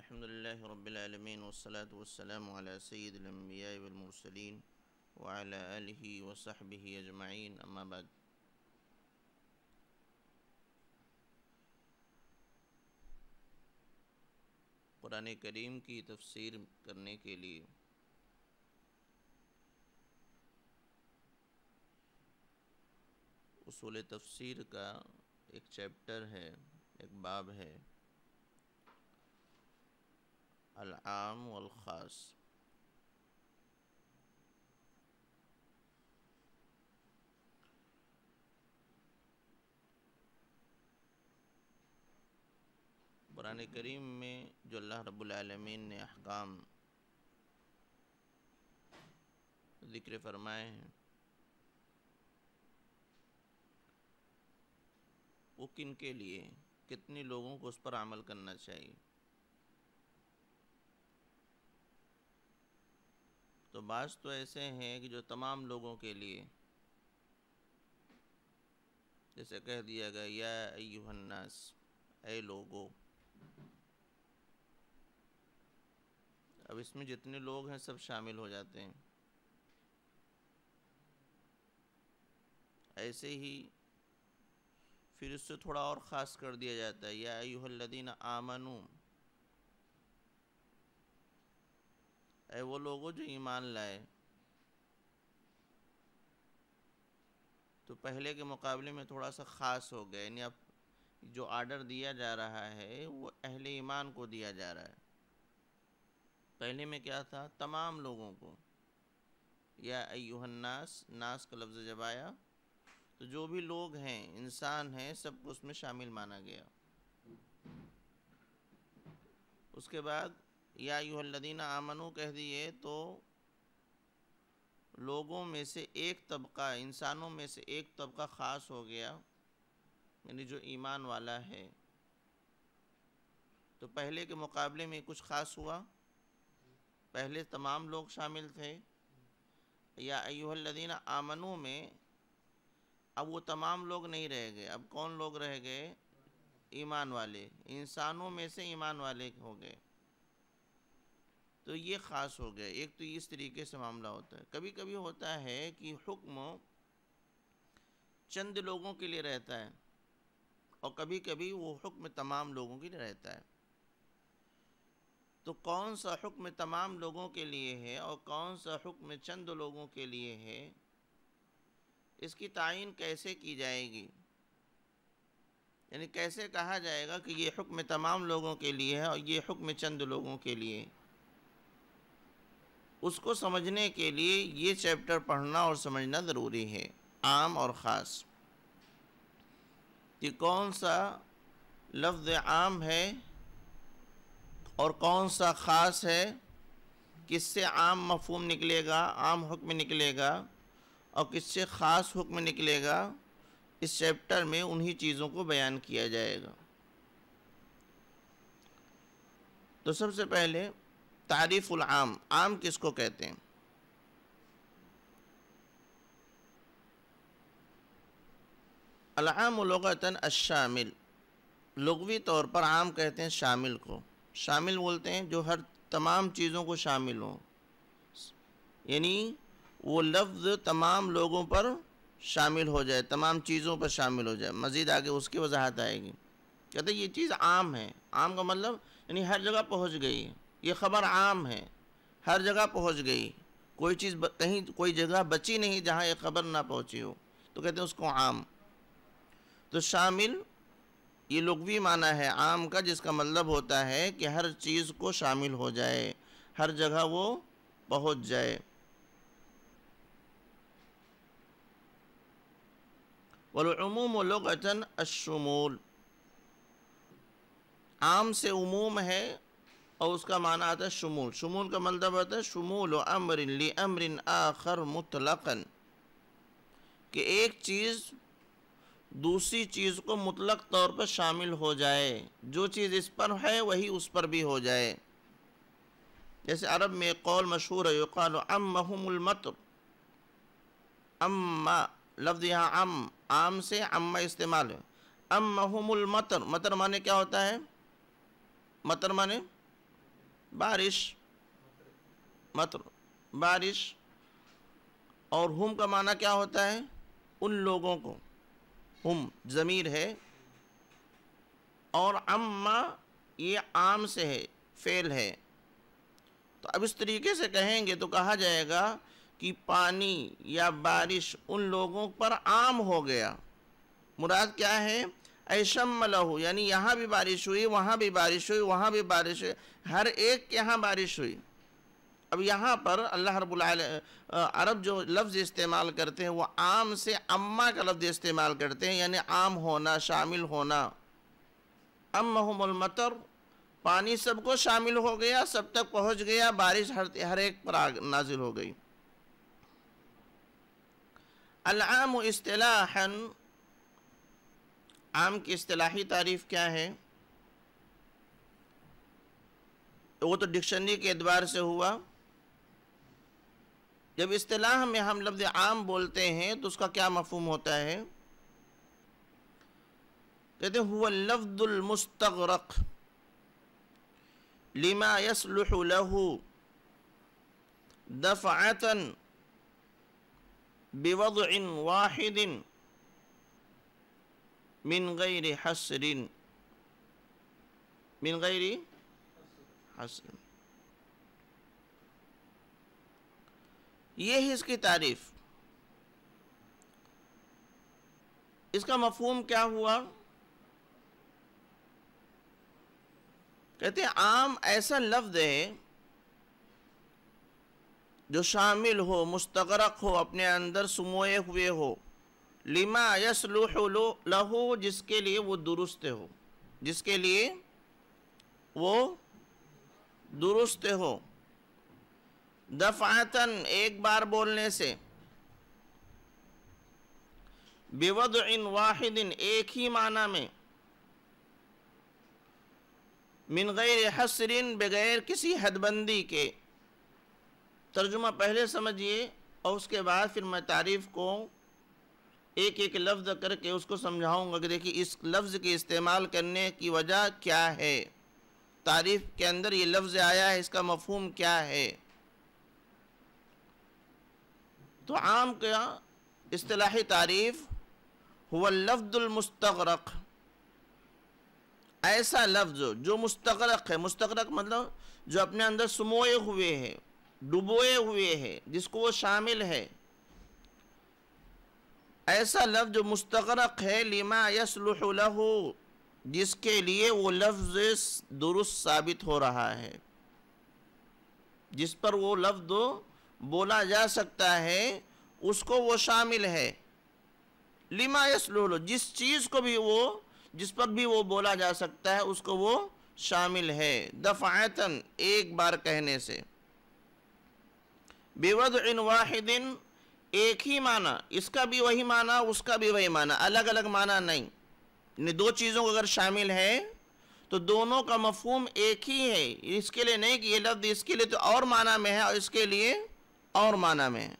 अल्हम्दुलिल्लाह रब्बिल आलमीन वस्सलातु वस्सलामु अला सय्यिदिल अंबियाइ वल मुरसलीन व अला आलिहि व सहबिहि अजमईन अम्मा बाद कुरान करीम की तफसीर करने के लिए उसूल तफसीर का एक चैप्टर है एक बाब है العام والخاص कुरान करीम में जो अल्लाह रब्लमीन ने अहकाम ज़िक्र फरमाए हैं वो किन के लिए कितने लोगों को उस पर अमल करना चाहिए तो बाज तो ऐसे हैं कि जो तमाम लोगों के लिए जैसे कह दिया गया या अयुहन्नास ए लोगो अब इसमें जितने लोग हैं सब शामिल हो जाते हैं ऐसे ही फिर इससे थोड़ा और ख़ास कर दिया जाता है या अयुहल्लदीन आमनू ए वो लोगों जो ईमान लाए तो पहले के मुकाबले में थोड़ा सा ख़ास हो गया यानी अब जो आर्डर दिया जा रहा है वो अहले ईमान को दिया जा रहा है पहले में क्या था तमाम लोगों को या अयुहन्नास नास का लफ्ज़ जब आया तो जो भी लोग हैं इंसान हैं सबको उसमें शामिल माना गया उसके बाद या यूहल्लिन आमनु कह दिए तो लोगों में से एक तबका इंसानों में से एक तबका ख़ास हो गया यानी जो ईमान वाला है तो पहले के मुकाबले में कुछ ख़ास हुआ पहले तमाम लोग शामिल थे या अयुहल्लिन आमनु में अब वो तमाम लोग नहीं रह गए अब कौन लोग रह गए ईमान वाले इंसानों में से ईमान वाले हो गए तो ये ख़ास हो गया एक तो इस तरीके से मामला होता है कभी कभी होता है कि हुक्म चंद लोगों के लिए रहता है और कभी कभी वो हुक्म तमाम लोगों के लिए रहता है तो कौन सा हुक्म तमाम लोगों के लिए है और कौन सा हुक्म चंद लोगों के लिए है इसकी तयन कैसे की जाएगी यानी कैसे कहा जाएगा कि ये हुक्म तमाम लोगों के लिए है और ये हुक्म चंद लोगों के लिए है उसको समझने के लिए ये चैप्टर पढ़ना और समझना ज़रूरी है आम और ख़ास कि कौन सा लफ्ज़ आम है और कौन सा ख़ास है किससे आम मफहम निकलेगा आम हुक्म निकलेगा और किससे ख़ास हुक्म निकलेगा इस चैप्टर में उन्हीं चीज़ों को बयान किया जाएगा तो सबसे पहले तारीफुल आम आम किसको कहते हैं अलाम लगतन अशामिल लगवी तौर पर आम कहते हैं शामिल को शामिल बोलते हैं जो हर तमाम चीज़ों को शामिल हो यानी वो लफ्ज़ तमाम लोगों पर शामिल हो जाए तमाम चीज़ों पर शामिल हो जाए मज़ीद आगे उसकी वजाहत आएगी कहते ये चीज़ आम है आम का मतलब यानी हर जगह पहुंच गई है ये खबर आम है हर जगह पहुंच गई कोई चीज़ कहीं कोई जगह बची नहीं जहां ये खबर ना पहुंची हो तो कहते हैं उसको आम तो शामिल ये लघवी माना है आम का जिसका मतलब होता है कि हर चीज़ को शामिल हो जाए हर जगह वो पहुंच जाए वलूम अचन अशमूल आम से उमूम है और उसका माना आता है शमूल शमूल का मतलब आता है शमूल अमरिन ली अमरिन आखर मुतलकन कि एक चीज़ दूसरी चीज़ को मुतलक तौर पर शामिल हो जाए जो चीज़ इस पर है वही उस पर भी हो जाए जैसे अरब में कौल मशहूर है युकाल अम्मत अम्मा लफ्ज़ यहाँ अम आम से अम्मा इस्तेमाल है अम्महुमुल मतर मतर माने क्या होता है मतर माने बारिश मतलब बारिश और हम का माना क्या होता है उन लोगों को हम ज़मीर है और अम्मा ये आम से है फेल है तो अब इस तरीके से कहेंगे तो कहा जाएगा कि पानी या बारिश उन लोगों पर आम हो गया मुराद क्या है ऐशम लहू यानी यहाँ भी बारिश हुई वहाँ भी बारिश हुई वहाँ भी बारिश हुई हर एक के यहाँ बारिश हुई अब यहाँ पर अल्लाह रब्बुल अरब जो लफ्ज़ इस्तेमाल करते हैं वो आम से अम्मा का लफ्ज़ इस्तेमाल करते हैं यानी आम होना शामिल होना अम पानी सबको शामिल हो गया सब तक पहुँच गया बारिश हर हर एक पर आग नाजिल हो गई अलाम असलाहन आम की असलाही तारीफ़ क्या है वो तो डिक्शनरी के एतबार से हुआ जब असलाह में हम लफ्ज़ आम बोलते हैं तो उसका क्या मफहम होता है कहते हुआ लफ्ज़ुलमस्तरक लिमा यसलहू दफ़ातन बेवद वाहिदिन मिन गैर हसरिन मिन गैरी हसर ये है इसकी तारीफ इसका मफहम क्या हुआ कहते आम ऐसा लफ्ज है जो शामिल हो मुस्तरक हो अपने अंदर सुमोए हुए हो लिमा यस लहू जिसके लिए वो दुरुस्त हो जिसके लिए वो दुरुस्त हो दफ़ातन एक बार बोलने से बेवद इन वाहिदिन एक ही माना में मिन गैर हसरिन बग़ैर किसी हदबंदी के तर्जुमा पहले समझिए और उसके बाद फिर मैं तारीफ़ को एक एक लफ्ज़ करके उसको समझाऊंगा कि देखिए इस लफ्ज़ के इस्तेमाल करने की वजह क्या है तारीफ़ के अंदर ये लफ्ज़ आया है इसका मफहम क्या है तो आम क्या असलाही तारीफ़ हुआ लफ्ज़ुलमस्तरक ऐसा लफ्ज़ जो मुस्तरक है मुस्तरक मतलब जो अपने अंदर समोए हुए है डुबोए हुए है जिसको वो शामिल है ऐसा लफ्ज मुस्तरक है लिमा यसलहू जिसके लिए वो लफ्ज दुरुस्त साबित हो रहा है जिस पर वो लफ्ज बोला जा सकता है उसको वो शामिल है लिमा यसलहू जिस चीज़ को भी वो जिस पर भी वो बोला जा सकता है उसको वो शामिल है दफ़ातन एक बार कहने से बेवद इन वाहिदिन एक ही माना इसका भी वही माना उसका भी वही माना अलग अलग माना नहीं दो चीज़ों को अगर शामिल है तो दोनों का मफहम एक ही है इसके लिए नहीं कि ये लफ्ज़ इसके लिए तो और माना में है और इसके लिए और माना में है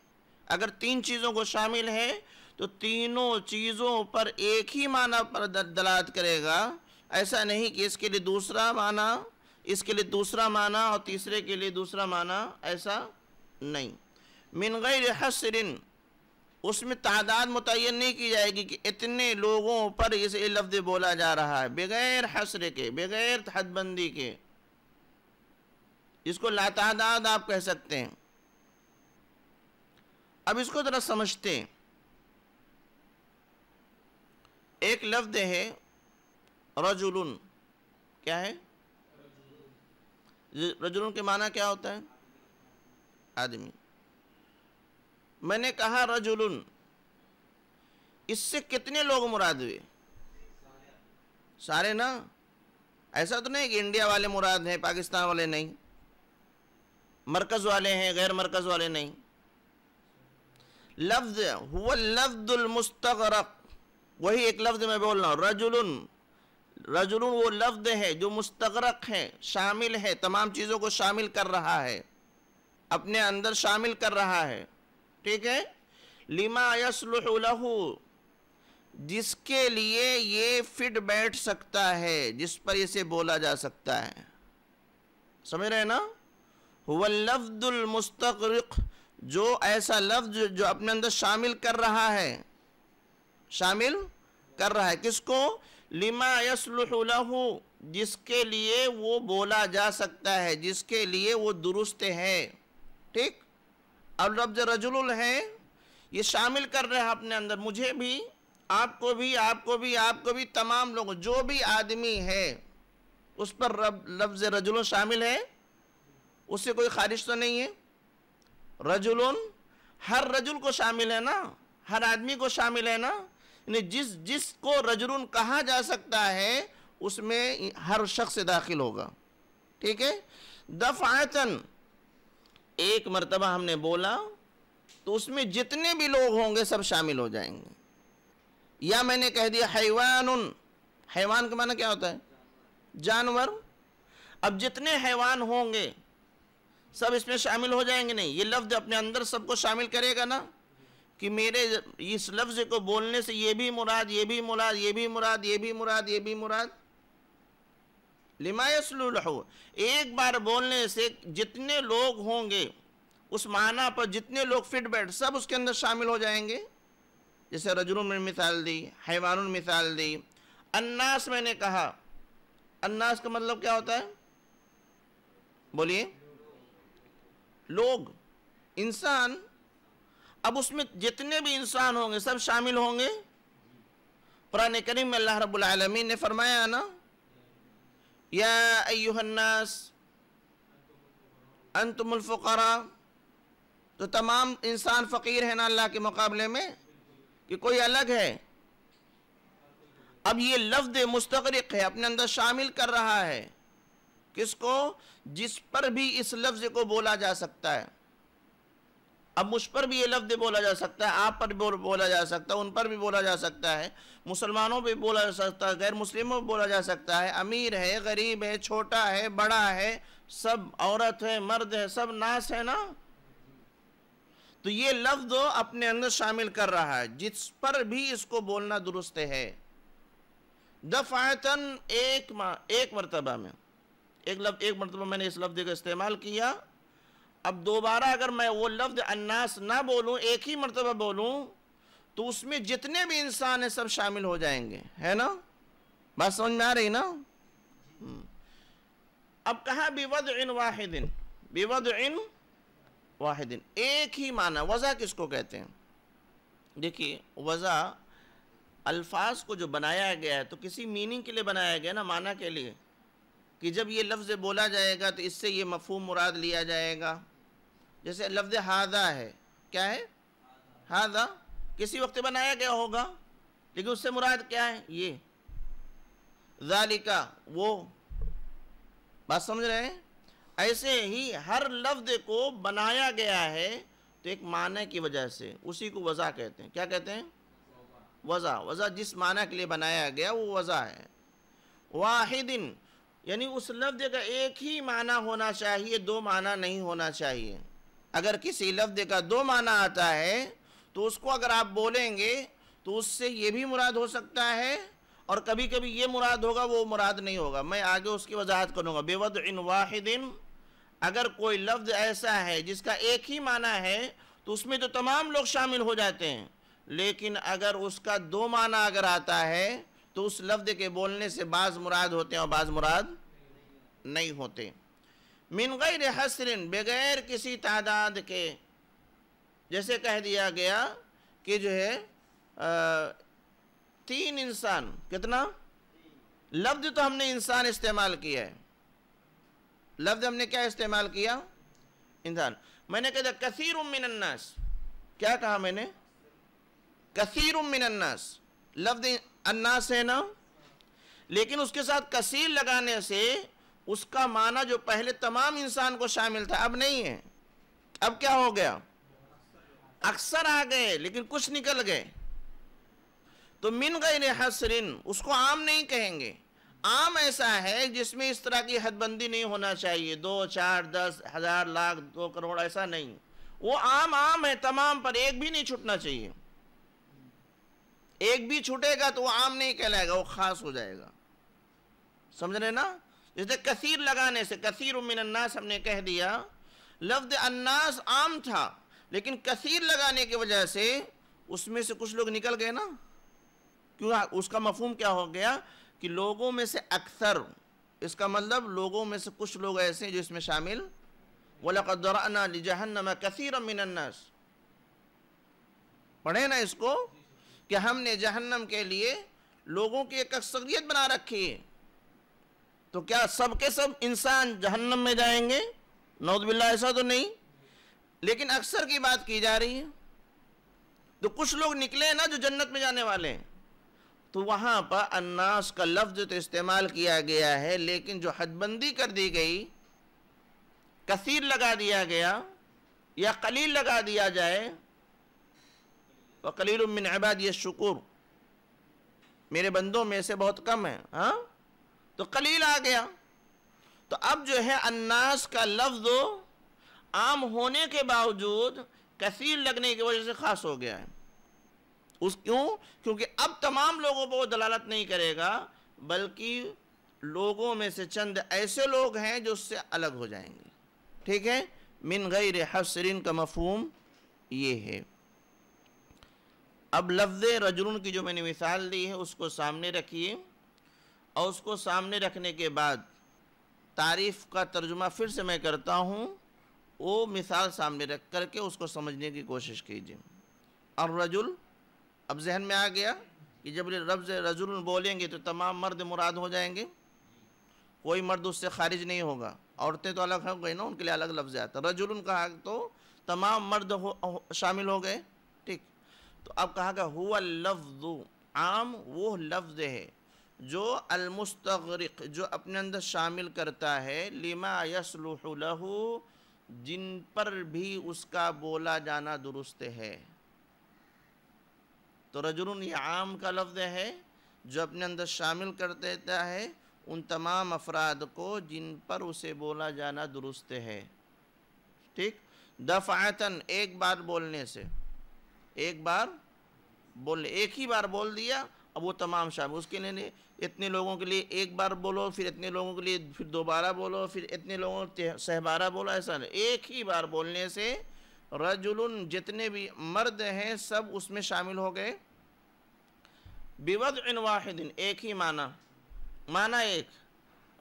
अगर तीन चीज़ों को शामिल है तो तीनों चीज़ों पर एक ही माना पर दलात करेगा ऐसा नहीं कि इसके लिए दूसरा माना इसके लिए दूसरा माना और तीसरे के लिए दूसरा माना ऐसा नहीं मिन गैर हसरिन उसमें तादाद मुतन नहीं की जाएगी कि इतने लोगों पर इस लफ्ज़ बोला जा रहा है बग़ैर हसर के बग़ैर हदबंदी के इसको लातादाद आप कह सकते हैं अब इसको ज़रा समझते हैं एक लफ्ज़ है रजुलन क्या है रजुलन के माना क्या होता है आदमी मैंने कहा रजुलन इससे कितने लोग मुराद हुए सारे ना ऐसा तो नहीं कि इंडिया वाले मुराद हैं पाकिस्तान वाले नहीं मरकज़ वाले हैं गैर मरकज़ वाले नहीं लफ्ज़ हुआ लफ्ज़ुलमस्तरक वही एक लफ्ज़ मैं बोल रहा हूँ रजुलन रजुलन वो लफ्ज़ है जो मुस्तरक है शामिल है तमाम चीज़ों को शामिल कर रहा है अपने अंदर शामिल कर रहा है ठीक है लिमा यसलहू जिसके लिए ये फिट बैठ सकता है जिस पर इसे बोला जा सकता है समझ रहे हैं ना हुवल्लफ्दुल मुस्तक़रिक़ जो ऐसा लफ्ज जो अपने अंदर शामिल कर रहा है शामिल कर रहा है किसको लिमा यसलहू जिसके लिए वो बोला जा सकता है जिसके लिए वो दुरुस्त है ठीक और लफ्ज़ रजुल है ये शामिल कर रहे हैं अपने अंदर मुझे भी आपको भी आपको भी आपको भी तमाम लोग जो भी आदमी है उस पर लफ्ज़ रजुल शामिल है उससे कोई खारिश तो नहीं है रजुल हर रजुल को शामिल है ना हर आदमी को शामिल है ना यानी जिस जिस को रजुल कहा जा सकता है उसमें हर शख्स दाखिल होगा ठीक है दफ आयतन एक मरतबा हमने बोला तो उसमें जितने भी लोग होंगे सब शामिल हो जाएंगे या मैंने कह दिया हैवान हैवान का माना क्या होता है जानवर अब जितने हैवान होंगे सब इसमें शामिल हो जाएंगे नहीं ये लफ्ज़ अपने अंदर सबको शामिल करेगा ना कि मेरे इस लफ्ज़ को बोलने से ये भी मुराद ये भी मुराद ये भी मुराद ये भी मुराद ये भी मुराद लिमायसलहू एक बार बोलने से जितने लोग होंगे उस माना पर जितने लोग फिट बैठ सब उसके अंदर शामिल हो जाएंगे जैसे रजुल में मिसाल दी हैवान मिसाल दी अन्नास मैंने कहा अन्नास का मतलब क्या होता है बोलिए लोग इंसान अब उसमें जितने भी इंसान होंगे सब शामिल होंगे पुराने करीम में अल्लाह रब्बुल रबालमीन ने फरमाया ना या अयुहन्नास अनतमुलफ़रा तो तमाम इंसान फ़कीर है ना अल्लाह के मुकाबले में कि कोई अलग है अब ये लफ्ज़ मुस्तरक है अपने अंदर शामिल कर रहा है किसको जिस पर भी इस लफ्ज़ को बोला जा सकता है अब मुझ पर भी ये लफ्ज़ बोला जा सकता है आप पर भी बोला जा सकता है उन पर भी बोला जा सकता है मुसलमानों पर बोला जा सकता है गैर मुस्लिमों पर बोला जा सकता है अमीर है गरीब है छोटा है बड़ा है सब औरत है मर्द है सब नास है ना तो ये लफ्ज़ अपने अंदर शामिल कर रहा है जिस पर भी इसको बोलना दुरुस्त है दफ़ातन एक मा एक मरतबा में एक लफ्ज़ एक मरतबा मैंने इस लफ्ज़ का इस्तेमाल किया अब दोबारा अगर मैं वो लफ्ज़ अन्नास ना बोलूँ एक ही मरतबा बोलूँ तो उसमें जितने भी इंसान हैं सब शामिल हो जाएंगे है ना बात समझ में आ रही ना हम्म। अब कहा बेवद इन वाहिदिन बेवद इन वाहिदिन एक ही माना वज़ा किसको कहते हैं देखिए वज़ा अल्फाज को जो बनाया गया है तो किसी मीनिंग के लिए बनाया गया ना माना के लिए कि जब ये लफ्ज़ बोला जाएगा तो इससे ये मफहम मुराद लिया जाएगा जैसे लफ्ज हादा है क्या है हादा किसी वक्त बनाया गया होगा लेकिन उससे मुराद क्या है ये जालिका वो बात समझ रहे हैं ऐसे ही हर लफ्ज को बनाया गया है तो एक माने की वजह से उसी को वज़ा कहते हैं क्या कहते हैं वज़ा वज़ा जिस माना के लिए बनाया गया वो वज़ा है वाहिदिन यानी उस लफ्ज़ का एक ही माना होना चाहिए दो माना नहीं होना चाहिए अगर किसी लफ्ज़ का दो माना आता है तो उसको अगर आप बोलेंगे तो उससे ये भी मुराद हो सकता है और कभी कभी ये मुराद होगा वो मुराद नहीं होगा मैं आगे उसकी वजाहत करूँगा बेवद इन वाहिदिन अगर कोई लफ्ज़ ऐसा है जिसका एक ही माना है तो उसमें तो तमाम लोग शामिल हो जाते हैं लेकिन अगर उसका दो माना अगर आता है तो उस लफ्ज़ के बोलने से बाज़ मुराद होते हैं और बाज़ मुराद नहीं होते मिन गैर हसरिन बगैर किसी तादाद के जैसे कह दिया गया कि जो है आ, तीन इंसान कितना लफ्ज तो हमने इंसान इस्तेमाल किया है लफ्ज हमने क्या इस्तेमाल किया इंसान मैंने कहा कसीर मिनन्नास क्या कहा मैंने कसीर मिनन्नास लफ्ज अन्नास है ना लेकिन उसके साथ कसीर लगाने से उसका माना जो पहले तमाम इंसान को शामिल था अब नहीं है अब क्या हो गया अक्सर आ गए लेकिन कुछ निकल गए तो मिन गए हसरिन उसको आम नहीं कहेंगे आम ऐसा है जिसमें इस तरह की हदबंदी नहीं होना चाहिए दो चार दस हज़ार लाख दो करोड़ ऐसा नहीं वो आम आम है तमाम पर एक भी नहीं छूटना चाहिए एक भी छूटेगा तो वो आम नहीं कहलाएगा वो ख़ास हो जाएगा समझ रहे ना जैसे कसीर लगाने से कसीर उमिनन्नास हमने कह दिया लफ्ज अन्नास आम था लेकिन कसीर लगाने की वजह से उसमें से कुछ लोग निकल गए ना क्यों उसका मफहम क्या हो गया कि लोगों में से अक्सर इसका मतलब लोगों में से कुछ लोग ऐसे हैं जो इसमें शामिल वलकदराना जहन्नम कसीर मिनन्नास पढ़े ना इसको कि हमने जहन्नम के लिए लोगों की एक अक्सरियत बना रखी है तो क्या सबके सब इंसान जहन्नम में जाएंगे नौदबिल्ला ऐसा तो नहीं लेकिन अक्सर की बात की जा रही है तो कुछ लोग निकले हैं ना जो जन्नत में जाने वाले हैं तो वहाँ पर अन्नास का लफ्ज़ तो इस्तेमाल किया गया है लेकिन जो हदबंदी कर दी गई कसीर लगा दिया गया या कलील लगा दिया जाए वह कलील मिन आबाद ये शुक्र मेरे बंदों में से बहुत कम है हाँ तो कलील आ गया तो अब जो है अन्नास का लफ्ज़ आम होने के बावजूद कसीर लगने की वजह से ख़ास हो गया है उस क्यों क्योंकि अब तमाम लोगों पर वो दलालत नहीं करेगा बल्कि लोगों में से चंद ऐसे लोग हैं जो उससे अलग हो जाएंगे ठीक है मिन गैर हसरिन का मफहम ये है अब लफ्ज़ रजुल की जो मैंने मिसाल दी है उसको सामने रखिए और उसको सामने रखने के बाद तारीफ़ का तर्जुमा फिर से मैं करता हूँ वो मिसाल सामने रख कर के उसको समझने की कोशिश कीजिए और रजुल अब जहन में आ गया कि जब रफ्ज़ रजुल बोलेंगे तो तमाम मर्द मुराद हो जाएंगे कोई मर्द उससे खारिज नहीं होगा औरतें तो अलग हो गई ना उनके लिए अलग लफ्ज़ आता तो रजुल कहा तो तमाम मर्द हो, हो, शामिल हो गए ठीक तो अब कहा गया हुआ लफ्ज़ आम वो लफ्ज़ है जो अलमस्तरक जो अपने अंदर शामिल करता है लिमा यसलहू जिन पर भी उसका बोला जाना दुरुस्त है तो रजरुन ये आम का लफ्ज़ है जो अपने अंदर शामिल कर देता है उन तमाम अफराद को जिन पर उसे बोला जाना दुरुस्त है ठीक दफ़ातन एक बार बोलने से एक बार बोल एक ही बार बोल दिया अब वो तमाम शाम उसके लिए नहीं इतने लोगों के लिए एक बार बोलो फिर इतने लोगों के लिए फिर दोबारा बोलो फिर इतने लोगों सहबारा बोलो ऐसा नहीं एक ही बार बोलने से रजुल जितने भी मर्द हैं सब उसमें शामिल हो गए बिवद इन वाहिदिन एक ही माना माना एक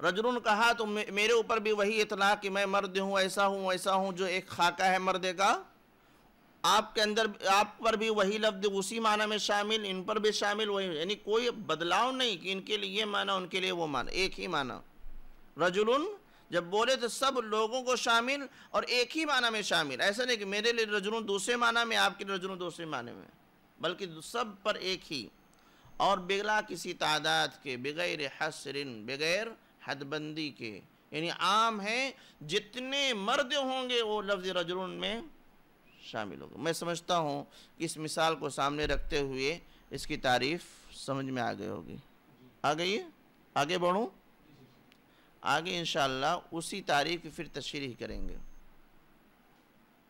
रजुल कहा तो मेरे ऊपर भी वही इतला कि मैं मर्द हूँ ऐसा हूँ ऐसा हूँ जो एक खाका है मर्द का आपके अंदर आप पर भी वही लफ्ज उसी माना में शामिल इन पर भी शामिल वही यानी कोई बदलाव नहीं कि इनके लिए ये माना उनके लिए वो माना एक ही माना रजुलन जब बोले तो सब लोगों को शामिल और एक ही माना में शामिल ऐसा नहीं कि मेरे लिए रजुलन दूसरे माना में आपके लिए रजुलन दूसरे माने में बल्कि सब पर एक ही और बिगला किसी तादाद के बगैर हसरिन बगैर हदबंदी के यानी आम है जितने मर्द होंगे वो लफ्ज़ रजुलन में शामिल होगा मैं समझता हूँ कि इस मिसाल को सामने रखते हुए इसकी तारीफ समझ में आ गई होगी आ गई आगे बढ़ूँ आगे इन उसी तारीफ की फिर तशरी करेंगे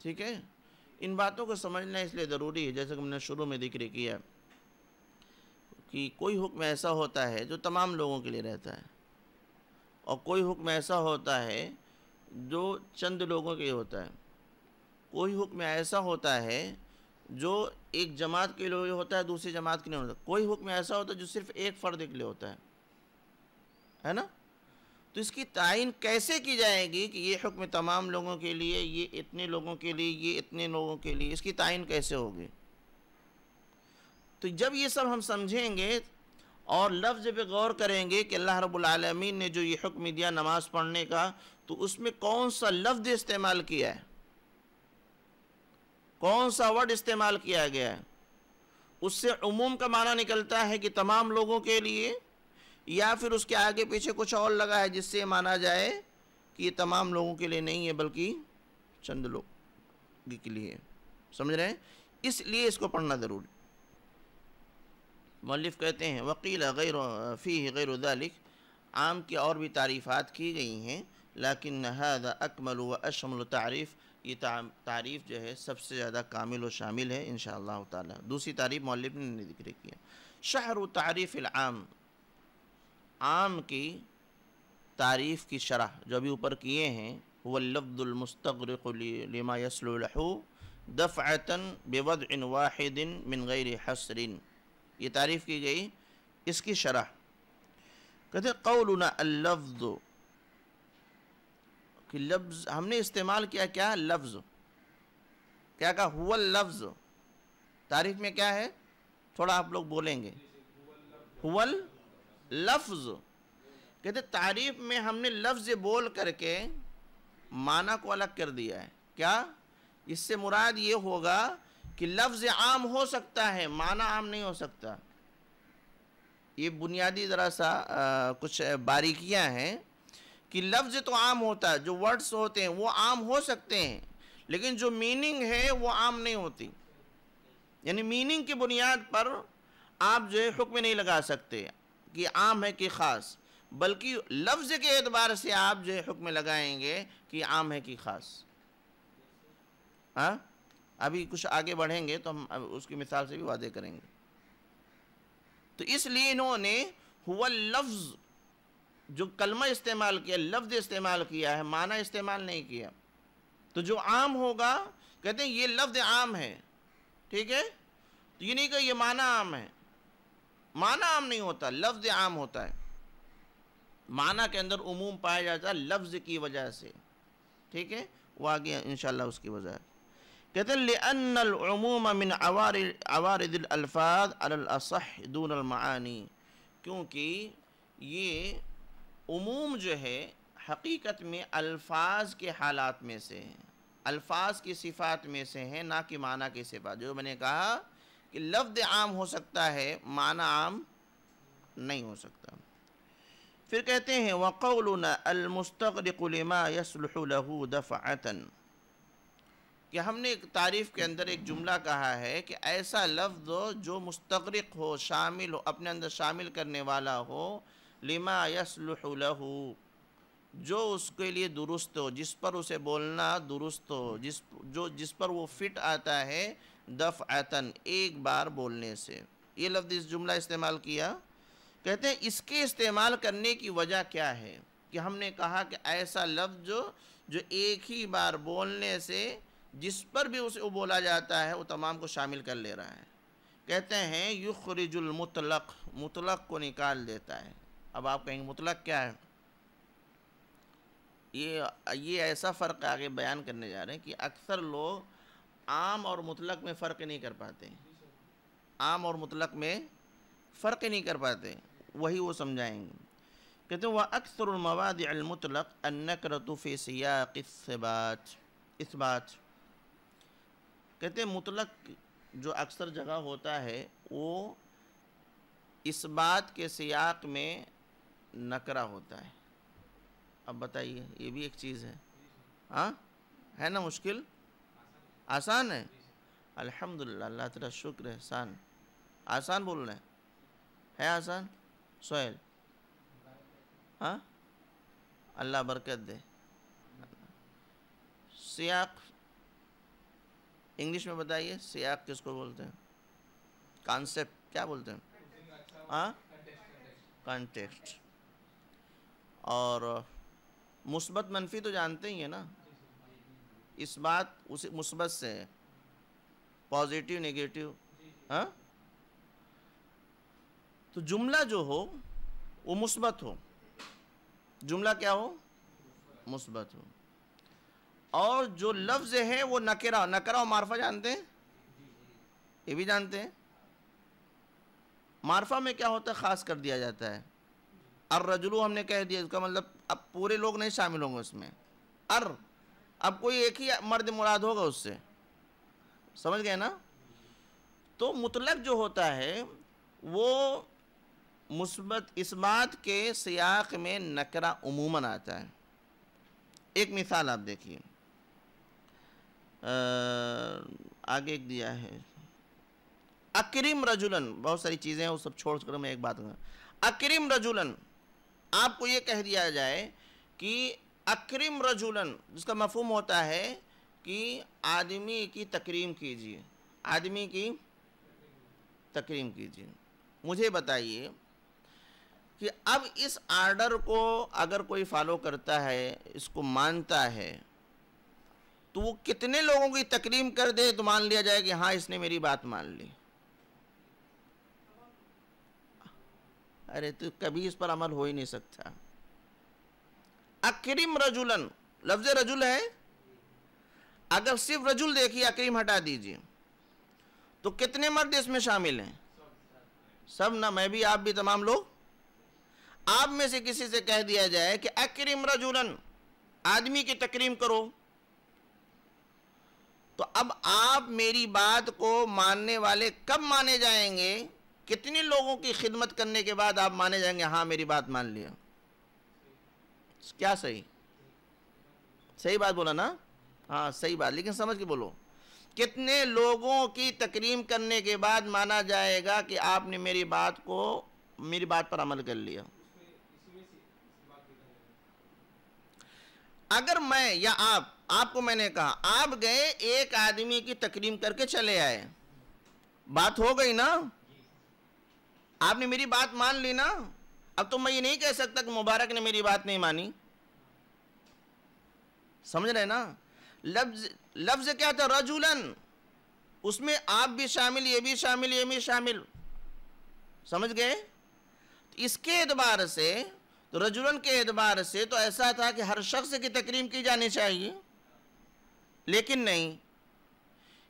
ठीक है इन बातों को समझना इसलिए ज़रूरी है जैसे कि हमने शुरू में जिक्र किया कि कोई हुक्म ऐसा होता है जो तमाम लोगों के लिए रहता है और कोई हुक्म ऐसा होता है जो चंद लोगों के लिए होता है कोई हुक्म ऐसा होता है जो एक जमात के लिए होता है दूसरी जमात के लिए होता है कोई हुक्म ऐसा होता है जो सिर्फ एक फ़र्द के लिए होता है है ना तो इसकी तयन कैसे की जाएगी कि ये हुक्म तमाम लोगों के लिए ये इतने लोगों के लिए ये इतने लोगों के लिए इसकी तयन कैसे होगी तो जब ये सब हम समझेंगे और लफ्ज़ पे गौर करेंगे कि अल्लाह रबालमीन ने जो ये हुक्म दिया नमाज़ पढ़ने का तो उसमें कौन सा लफ्ज़ इस्तेमाल किया है कौन सा वर्ड इस्तेमाल किया गया है उससे उमूम का माना निकलता है कि तमाम लोगों के लिए या फिर उसके आगे पीछे कुछ और लगा है जिससे माना जाए कि ये तमाम लोगों के लिए नहीं है बल्कि चंद लोग के लिए समझ रहे हैं इसलिए इसको पढ़ना ज़रूरी मौलिफ़ कहते हैं वकील गैर फ़ी गैर उदालिक आम की और भी तारीफ़ात की गई हैं लेकिन नहाद अकमल व अशमल तारीफ़ की तारीफ़ जो है सबसे ज़्यादा कामिल और शामिल है इन शह दूसरी तारीफ़ मौलिब ने जिक्र किया शहर तारीफ़ आम आम की तारीफ़ की शरह जो अभी ऊपर किए हैं वल्लब्दुलमस्तरक़लिमा यसलहू दफ़ातन बेवद इन वाहिदिन मिन गैर हसरिन ये तारीफ़ की गई इसकी शरह कहते कौलना अल्लफ्ज़ कि लफ्ज़ हमने इस्तेमाल किया क्या लफ्ज़ क्या कहा हुआ लफ्ज़ तारीफ में क्या है थोड़ा आप लोग बोलेंगे हुवल लफ्ज़ कहते तारीफ में हमने लफ्ज़ बोल करके माना को अलग कर दिया है क्या इससे मुराद ये होगा कि लफ्ज़ आम हो सकता है माना आम नहीं हो सकता ये बुनियादी ज़रा सा आ, कुछ बारीकियां हैं कि लफ्ज़ तो आम होता है जो वर्ड्स होते हैं वो आम हो सकते हैं लेकिन जो मीनिंग है वो आम नहीं होती यानी मीनिंग की बुनियाद पर आप जो है हुक्म नहीं लगा सकते कि आम है कि ख़ास बल्कि लफ्ज़ के एतबार से आप जो है हुक्म लगाएंगे कि आम है कि ख़ास हाँ अभी कुछ आगे बढ़ेंगे तो हम उसकी मिसाल से भी वादे करेंगे तो इसलिए इन्होंने हुआ लफ्ज़ जो कलमा इस्तेमाल किया लफ्ज़ इस्तेमाल किया है माना इस्तेमाल नहीं किया तो जो आम होगा कहते हैं ये लफ्ज़ आम है ठीक है तो ये नहीं कहा ये माना आम है माना आम नहीं होता लफ्ज़ आम होता है माना के अंदर उमूम पाया जाता है लफ्ज़ की वजह से ठीक है वो आगे इन उसकी वजह कहते हैं लेनमूम मिन अवार अवारदिलफ़ात अलसह दून क्योंकि ये उमूम जो है हकीकत में अल्फाज के हालात में से है अल्फाज की सिफ़ात में से हैं ना कि माना की सिफ़ात जो मैंने कहा कि लफ्ज़ आम हो सकता है माना आम नहीं हो सकता फिर कहते हैं वक़ौल अलमस्तरकमा यसलहू दफ़ातन कि हमने एक तारीफ़ के अंदर एक जुमला कहा है कि ऐसा लफ्ज़ जो मुस्तरक हो शामिल हो अपने अंदर शामिल करने वाला हो लिमा यसलुहु जो उसके लिए दुरुस्त हो जिस पर उसे बोलना दुरुस्त हो जिस जो जिस पर वो फिट आता है दफ़ आतन एक बार बोलने से ये लफ्ज़ इस जुमला इस्तेमाल किया कहते हैं इसके इस्तेमाल करने की वजह क्या है कि हमने कहा कि ऐसा लफ्ज़ जो जो एक ही बार बोलने से जिस पर भी उसे वो बोला जाता है वो तमाम को शामिल कर ले रहा है कहते हैं युखरिजुल मुतलक मुतलक को निकाल देता है अब आप कहेंगे मुतलक क्या है ये ये ऐसा फ़र्क आगे बयान करने जा रहे हैं कि अक्सर लोग आम और मुतलक में फ़र्क नहीं कर पाते आम और मुतलक में फ़र्क नहीं कर पाते वही वो समझाएंगे कहते हैं वह अक्सर मवादमतलक अनकरतुफ़ी सियाक इसबाच इस बात कहते मुतलक जो अक्सर जगह होता है वो इस बात के सियाक में नकरा होता है अब बताइए ये भी एक चीज़ है हाँ है ना मुश्किल आसान है अल्हम्दुलिल्लाह अल्लाह तेरा शुक्र है आसान आसान रहे हैं है आसान सोहेल हाँ अल्लाह बरकत दे सियाक इंग्लिश में बताइए सियाक किसको बोलते हैं कॉन्सेप्ट क्या बोलते हैं हाँ कॉन्टेक्स्ट और मुस्बत मनफी तो जानते ही है ना इस बात उसी मुस्बत से है पॉजिटिव नेगेटिव हाँ तो जुमला जो हो वो मुस्बत हो जुमला क्या हो मुस्बत हो और जो लफ्ज़ है वो नकरा नकरा और मारफा जानते हैं ये भी जानते हैं मारफा में क्या होता है ख़ास कर दिया जाता है अर रजलू हमने कह दिया इसका मतलब अब पूरे लोग नहीं शामिल होंगे उसमें अर अब कोई एक ही मर्द मुराद होगा उससे समझ गए ना तो मुतलक जो होता है वो मुस्बत बात के सियाक में नकरा उमूमन आता है एक मिसाल आप देखिए आगे एक दिया है अक्रिम रजुलन बहुत सारी चीज़ें हैं वो सब छोड़ कर मैं एक बात करूँ अक्रिम रजुलन आपको ये कह दिया जाए कि अक्रिम रजुलन जिसका मफहम होता है कि आदमी की तकरीम कीजिए आदमी की तकरीम कीजिए मुझे बताइए कि अब इस आर्डर को अगर कोई फॉलो करता है इसको मानता है तो वो कितने लोगों की तकरीम कर दे तो मान लिया जाए कि हाँ इसने मेरी बात मान ली अरे तू तो कभी इस पर अमल हो ही नहीं सकता अक्रिम रजुलन लफ्ज रजुल है अगर सिर्फ रजुल देखिए अक्रीम हटा दीजिए तो कितने मर्द इसमें शामिल हैं सब ना मैं भी आप भी तमाम लोग आप में से किसी से कह दिया जाए कि अक्रिम रजुलन आदमी की तक्रीम करो तो अब आप मेरी बात को मानने वाले कब माने जाएंगे कितने लोगों की खिदमत करने के बाद आप माने जाएंगे हाँ मेरी बात मान लिया क्या सही सही बात बोला ना हाँ सही बात लेकिन समझ के बोलो कितने लोगों की तकरीम करने के बाद माना जाएगा कि आपने मेरी बात को मेरी बात पर अमल कर लिया अगर मैं या आप आपको मैंने कहा आप गए एक आदमी की तकरीम करके चले आए बात हो गई ना आपने मेरी बात मान ली ना अब तो मैं ये नहीं कह सकता कि मुबारक ने मेरी बात नहीं मानी समझ रहे ना लफ्ज लफ्ज क्या था रजुलन उसमें आप भी शामिल ये भी शामिल ये भी शामिल समझ गए तो इसके एतबार से तो रजुलन के एतबार से तो ऐसा था कि हर शख्स की तकरीम की जानी चाहिए लेकिन नहीं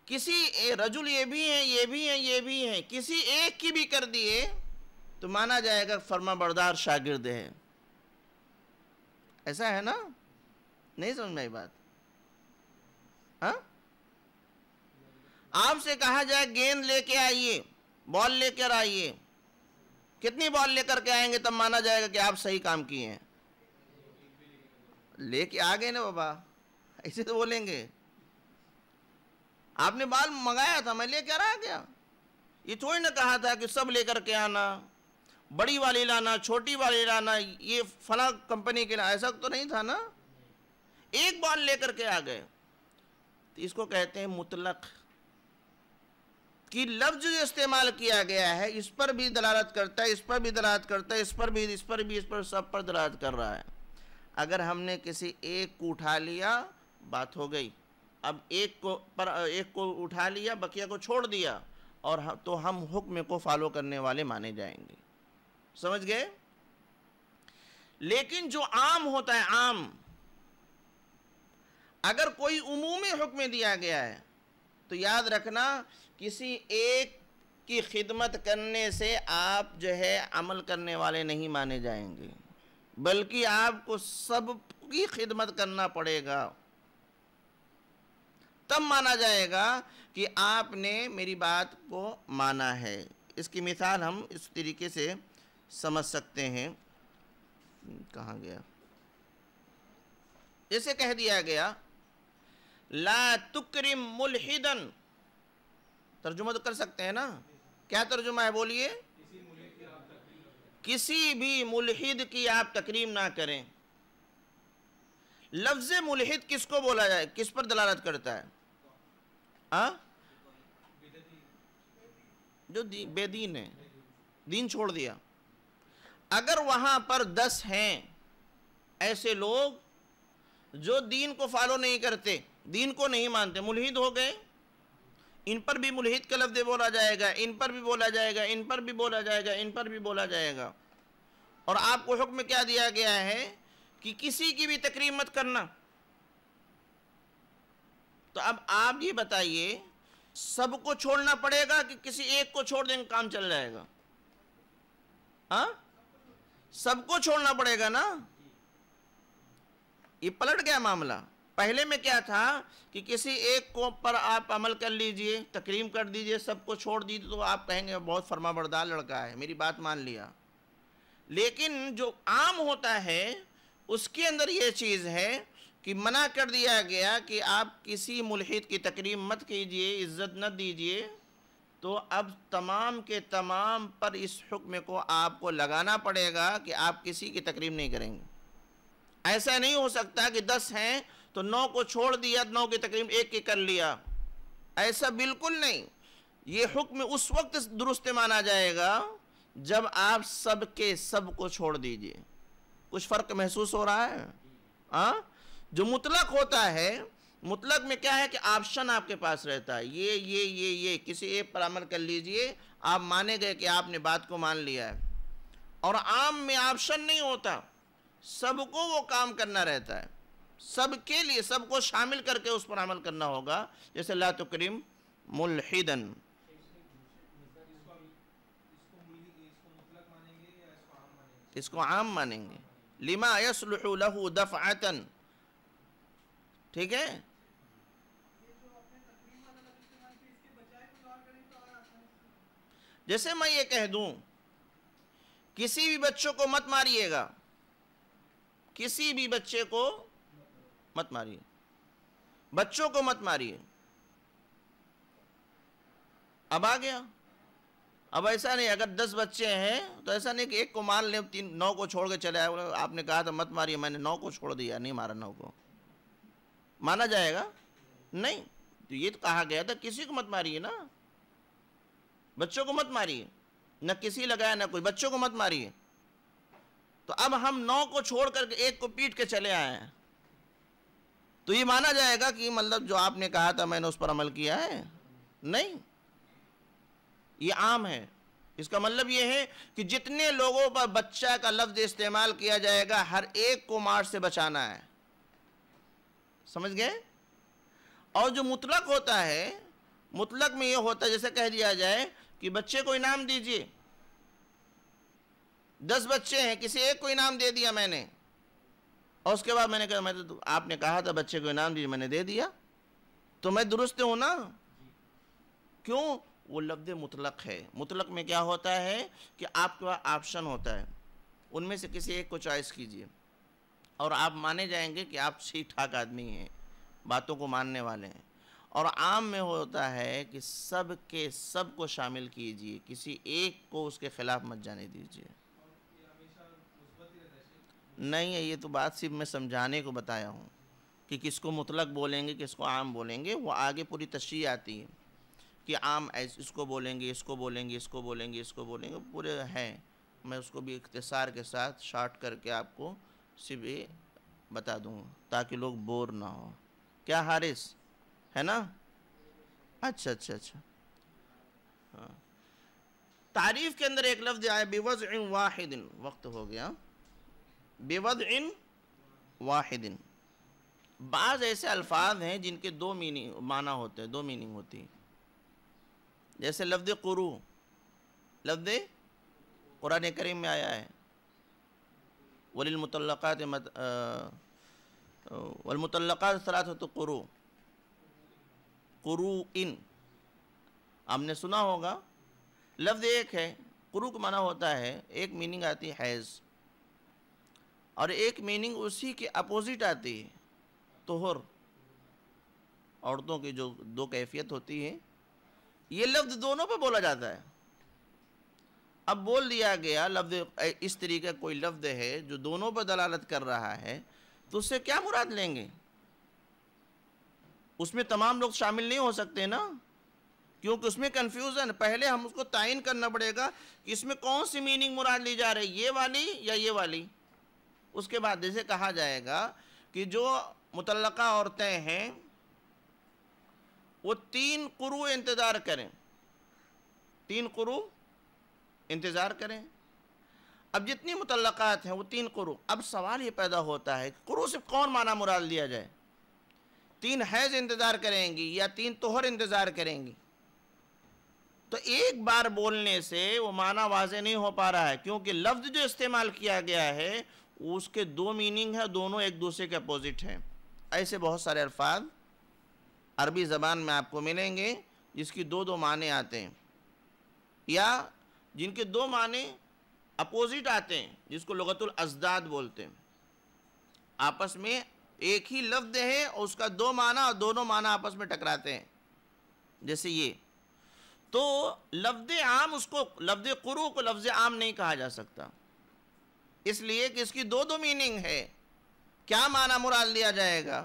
किसी रजुल ये भी हैं ये भी हैं ये भी हैं किसी एक की भी कर दिए तो माना जाएगा फर्मा बरदार शागिर्द है ऐसा है ना नहीं समझ में आई बात हाँ? आपसे कहा जाए गेंद लेके आइए बॉल लेकर आइए कितनी बॉल लेकर के आएंगे तब माना जाएगा कि आप सही काम किए हैं लेके आ गए ना बाबा ऐसे तो बोलेंगे आपने बाल मंगाया था मैं लेकर आ गया ये थोड़ी ना कहा था कि सब लेकर के आना बड़ी वाली लाना छोटी वाली लाना ये फला कंपनी के लाना ऐसा तो नहीं था ना एक बाल लेकर के आ गए तो इसको कहते हैं मुतलक कि लफ्ज जो इस्तेमाल किया गया है इस पर भी दलालत करता है इस पर भी दलालत करता है इस पर भी इस पर भी इस पर सब पर दलालत कर रहा है अगर हमने किसी एक को उठा लिया बात हो गई अब एक को पर एक को उठा लिया बकिया को छोड़ दिया और तो हम हुक्म को फॉलो करने वाले माने जाएंगे समझ गए लेकिन जो आम होता है आम अगर कोई उमूमी हुक्म दिया गया है तो याद रखना किसी एक की खिदमत करने से आप जो है अमल करने वाले नहीं माने जाएंगे बल्कि आपको सब की खिदमत करना पड़ेगा तब माना जाएगा कि आपने मेरी बात को माना है इसकी मिसाल हम इस तरीके से समझ सकते हैं कहा गया जैसे कह दिया गया ला तुक्रिम मुलहिदन तर्जुमा तो कर सकते हैं ना क्या तर्जुमा है बोलिए किसी भी मुलहिद की आप तकरीम ना करें लफ्ज़ मुलहिद किसको बोला जाए किस पर दलालत करता है आ? हाँ? जो दी, बेदीन है दीन छोड़ दिया अगर वहां पर दस हैं ऐसे लोग जो दीन को फॉलो नहीं करते दीन को नहीं मानते मुलहिद हो गए इन पर भी मुलहिद का लफ्ज़ बोला जाएगा इन पर भी बोला जाएगा इन पर भी बोला जाएगा इन पर भी बोला जाएगा और आपको हुक्म क्या दिया गया है कि किसी की भी तकरीर मत करना तो अब आप ये बताइए सबको छोड़ना पड़ेगा कि किसी एक को छोड़ देंगे काम चल जाएगा हाँ? सबको छोड़ना पड़ेगा ना ये पलट गया मामला पहले में क्या था कि किसी एक को पर आप अमल कर लीजिए तकरीम कर दीजिए सबको छोड़ दीजिए तो आप कहेंगे बहुत फर्मा बरदार लड़का है मेरी बात मान लिया लेकिन जो आम होता है उसके अंदर ये चीज़ है कि मना कर दिया गया कि आप किसी मुलहिद की तकरीब मत कीजिए इज़्ज़त न दीजिए तो अब तमाम के तमाम पर इस हुक्म को आपको लगाना पड़ेगा कि आप किसी की तकरीब नहीं करेंगे ऐसा नहीं हो सकता कि दस हैं तो नौ को छोड़ दिया नौ की तकरीब एक की कर लिया ऐसा बिल्कुल नहीं ये हुक्म उस वक्त दुरुस्त माना जाएगा जब आप सब के सब को छोड़ दीजिए कुछ फ़र्क महसूस हो रहा है हाँ जो मुतलक होता है मुतलक में क्या है कि ऑप्शन आपके पास रहता है ये ये ये ये किसी एक पर अमल कर लीजिए आप माने गए कि आपने बात को मान लिया है और आम में ऑप्शन नहीं होता सबको वो काम करना रहता है सबके लिए सबको शामिल करके उस पर अमल करना होगा जैसे ला करीम मुलहिदन इसको आम मानेंगे लिमा यसलहू दफ़ातन ठीक है जैसे मैं ये कह दूं किसी भी बच्चों को मत मारिएगा किसी भी बच्चे को मत मारिए बच्चों को मत मारिए अब आ गया अब ऐसा नहीं अगर दस बच्चे हैं तो ऐसा नहीं कि एक को मार ले तीन नौ को छोड़ के चले आए आपने कहा था मत मारिए मैंने नौ को छोड़ दिया नहीं मारा नौ को माना जाएगा नहीं तो ये तो कहा गया था किसी को मत मारिए ना बच्चों को मत मारिए न किसी लगाया ना कोई बच्चों को मत मारिए तो अब हम नौ को छोड़ करके एक को पीट के चले आए हैं तो ये माना जाएगा कि मतलब जो आपने कहा था मैंने उस पर अमल किया है नहीं ये आम है इसका मतलब ये है कि जितने लोगों पर बच्चा का लफ्ज़ इस्तेमाल किया जाएगा हर एक को मार से बचाना है समझ गए और जो मुतलक होता है मुतलक में ये होता है जैसे कह दिया जाए कि बच्चे को इनाम दीजिए दस बच्चे हैं किसी एक को इनाम दे दिया मैंने और उसके बाद मैंने कहा मैं तो आपने कहा था बच्चे को इनाम दीजिए मैंने दे दिया तो मैं दुरुस्त हूं ना क्यों वो लफ्ज़ मुतलक है मुतलक में क्या होता है कि आपके पास ऑप्शन होता है उनमें से किसी एक को चॉइस कीजिए और आप माने जाएंगे कि आप ठीक ठाक आदमी हैं बातों को मानने वाले हैं और आम में होता है कि सब के सब को शामिल कीजिए किसी एक को उसके ख़िलाफ़ मत जाने दीजिए नहीं है ये तो बात सिर्फ मैं समझाने को बताया हूँ कि किसको मुतलक बोलेंगे किसको आम बोलेंगे वो आगे पूरी तशरी आती है कि आम इसको बोलेंगे इसको बोलेंगे इसको बोलेंगे इसको बोलेंगे पूरे हैं मैं उसको भी इख्तिसार के साथ शॉर्ट करके आपको सिर्फ ये बता दूँ ताकि लोग बोर ना हो क्या हारिस है ना अच्छा अच्छा अच्छा हाँ तारीफ के अंदर एक लफ्ज़ आया बेवज इन वाहिदिन वक्त हो गया बेवज इन वाहिदिन बाज़ ऐसे अल्फाज हैं जिनके दो मीनिंग माना होते हैं दो मीनिंग होती है जैसे लफ्ज़ कुरू लफ्ज़ कुरान करीम में आया है वलिलमतलक़ात वलमतलक़ात सलात कुरु कुरु इन आपने सुना होगा लफ्ज़ एक है का माना होता है एक मीनिंग आती है हैज़ और एक मीनिंग उसी के अपोज़िट आती है तोहर औरतों की जो दो कैफियत होती है ये लफ्ज़ दोनों पर बोला जाता है अब बोल दिया गया लफ्ज इस तरीके कोई लफ्ज है जो दोनों पर दलालत कर रहा है तो उससे क्या मुराद लेंगे उसमें तमाम लोग शामिल नहीं हो सकते ना क्योंकि उसमें कन्फ्यूज़न पहले हम उसको तयन करना पड़ेगा कि इसमें कौन सी मीनिंग मुराद ली जा रही ये वाली या ये वाली उसके बाद जैसे कहा जाएगा कि जो मुतलका औरतें हैं वो तीन कुरु इंतज़ार करें तीन कुरु इंतज़ार करें अब जितनी मुतलक़ात हैं वो तीन कुरु अब सवाल ये पैदा होता है कुरु से कौन माना मुराद लिया जाए तीन हैज़ इंतज़ार करेंगी या तीन तोहर इंतज़ार करेंगी तो एक बार बोलने से वो माना वाज नहीं हो पा रहा है क्योंकि लफ्ज़ जो इस्तेमाल किया गया है उसके दो मीनिंग है दोनों एक दूसरे के अपोज़िट हैं ऐसे बहुत सारे अल्फाज अरबी ज़बान में आपको मिलेंगे जिसकी दो दो माने आते हैं या जिनके दो माने अपोजिट आते हैं जिसको लगतुल अजदाद बोलते हैं आपस में एक ही लफ्ज है और उसका दो माना और दोनों माना आपस में टकराते हैं जैसे ये तो लफ्ज़ आम उसको लफ्ज़ कुरु को लफ्ज़ आम नहीं कहा जा सकता इसलिए कि इसकी दो दो मीनिंग है क्या माना मुराद लिया जाएगा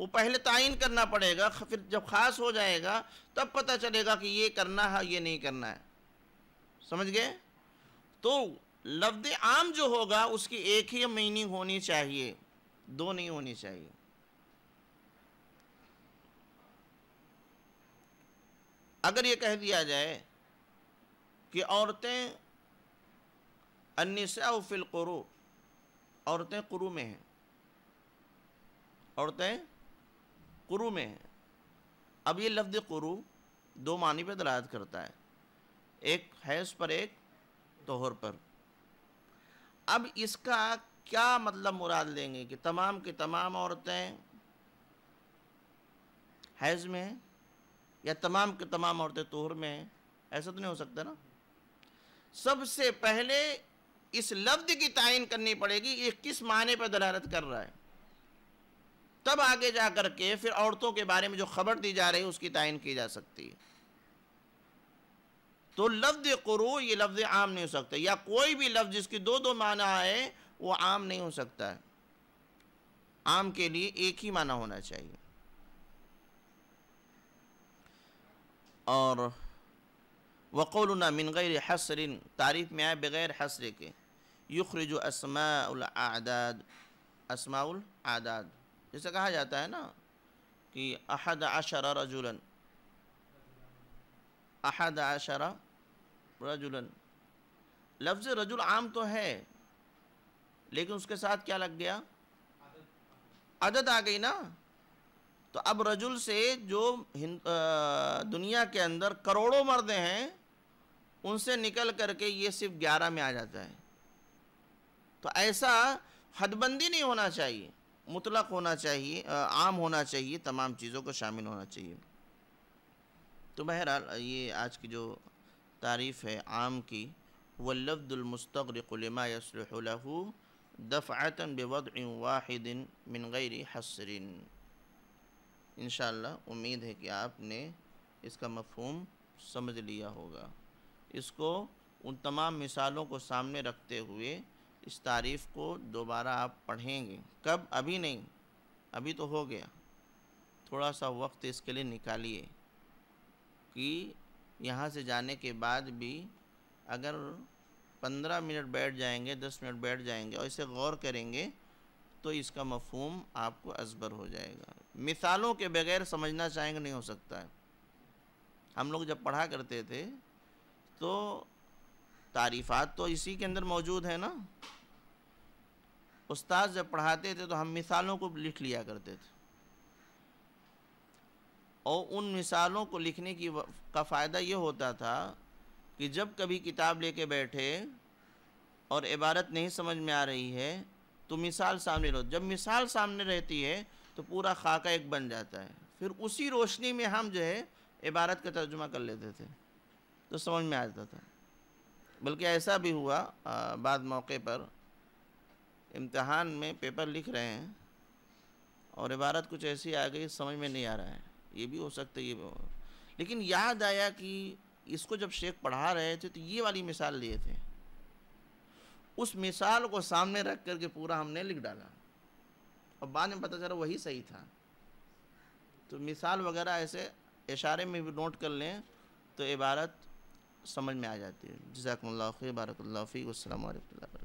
वो पहले तयन करना पड़ेगा फिर जब ख़ास हो जाएगा तब पता चलेगा कि ये करना है ये नहीं करना है समझ गए तो लफ्ज आम जो होगा उसकी एक ही मीनिंग होनी चाहिए दो नहीं होनी चाहिए अगर ये कह दिया जाए कि औरतें अनिसाफिल क़ुरू औरतें कुरु में हैं औरतें कुरु में हैं अब ये लफ्ज़ कुरु दो मानी पे दराज करता है एक हैज़ पर एक तोहर पर अब इसका क्या मतलब मुराद लेंगे कि तमाम की तमाम औरतें हैज़ में या तमाम की तमाम औरतें तोहर में हैं ऐसा तो नहीं हो सकता ना सबसे पहले इस लफ्ज़ की तयन करनी पड़ेगी ये किस माने पर दलालत कर रहा है तब आगे जा करके फिर औरतों के बारे में जो खबर दी जा रही है उसकी तयन की जा सकती है तो लफ्ज़ कुरू ये लफ्ज़ आम नहीं हो सकता या कोई भी लफ्ज़ जिसके दो दो माना आए वो आम नहीं हो सकता है आम के लिए एक ही माना होना चाहिए और वक़ोलना मिन गैर हसरिन तारीफ़ में आए बग़ैर हसर के युखरज असमाउलदाद असमाउल आदाद जैसे कहा जाता है ना कि अहद अशर रजुलन अहद अशरा रजुलन लफ्ज़ रजुल आम तो है लेकिन उसके साथ क्या लग गया अदद आ गई ना तो अब रजुल से जो दुनिया के अंदर करोड़ों मर्द हैं उनसे निकल करके ये सिर्फ ग्यारह में आ जाता है तो ऐसा हदबंदी नहीं होना चाहिए मुतलक होना चाहिए आम होना चाहिए तमाम चीज़ों को शामिल होना चाहिए तो बहरहाल ये आज की जो तारीफ़ है आम की वल्लब्दुलमस्तरक़लमा यसलहू दफ़ाता बेवद वाहिदिन मिन हसरिन इन उम्मीद है कि आपने इसका मफहम समझ लिया होगा इसको उन तमाम मिसालों को सामने रखते हुए इस तारीफ़ को दोबारा आप पढ़ेंगे कब अभी नहीं अभी तो हो गया थोड़ा सा वक्त इसके लिए निकालिए कि यहाँ से जाने के बाद भी अगर पंद्रह मिनट बैठ जाएंगे दस मिनट बैठ जाएंगे और इसे गौर करेंगे तो इसका मफहम आपको असबर हो जाएगा मिसालों के बगैर समझना चाहेंगे नहीं हो सकता है हम लोग जब पढ़ा करते थे तो तारीफ़ात तो इसी के अंदर मौजूद है ना उस्ताद जब पढ़ाते थे तो हम मिसालों को लिख लिया करते थे और उन मिसालों को लिखने की का फ़ायदा ये होता था कि जब कभी किताब लेके बैठे और इबारत नहीं समझ में आ रही है तो मिसाल सामने रहो जब मिसाल सामने रहती है तो पूरा खाका एक बन जाता है फिर उसी रोशनी में हम जो है इबारत का तर्जुमा कर लेते थे तो समझ में आ जाता था बल्कि ऐसा भी हुआ बाद मौके पर इम्तहान में पेपर लिख रहे हैं और इबारत कुछ ऐसी आ गई समझ में नहीं आ रहा है ये भी हो सकता है ये लेकिन याद आया कि इसको जब शेख पढ़ा रहे थे तो ये वाली मिसाल लिए थे उस मिसाल को सामने रख करके पूरा हमने लिख डाला और बाद में पता चला वही सही था तो मिसाल वगैरह ऐसे इशारे में भी नोट कर लें तो इबारत समझ में आ जाती है जजाकल्ला बारकल्लाफी वरम वरहमल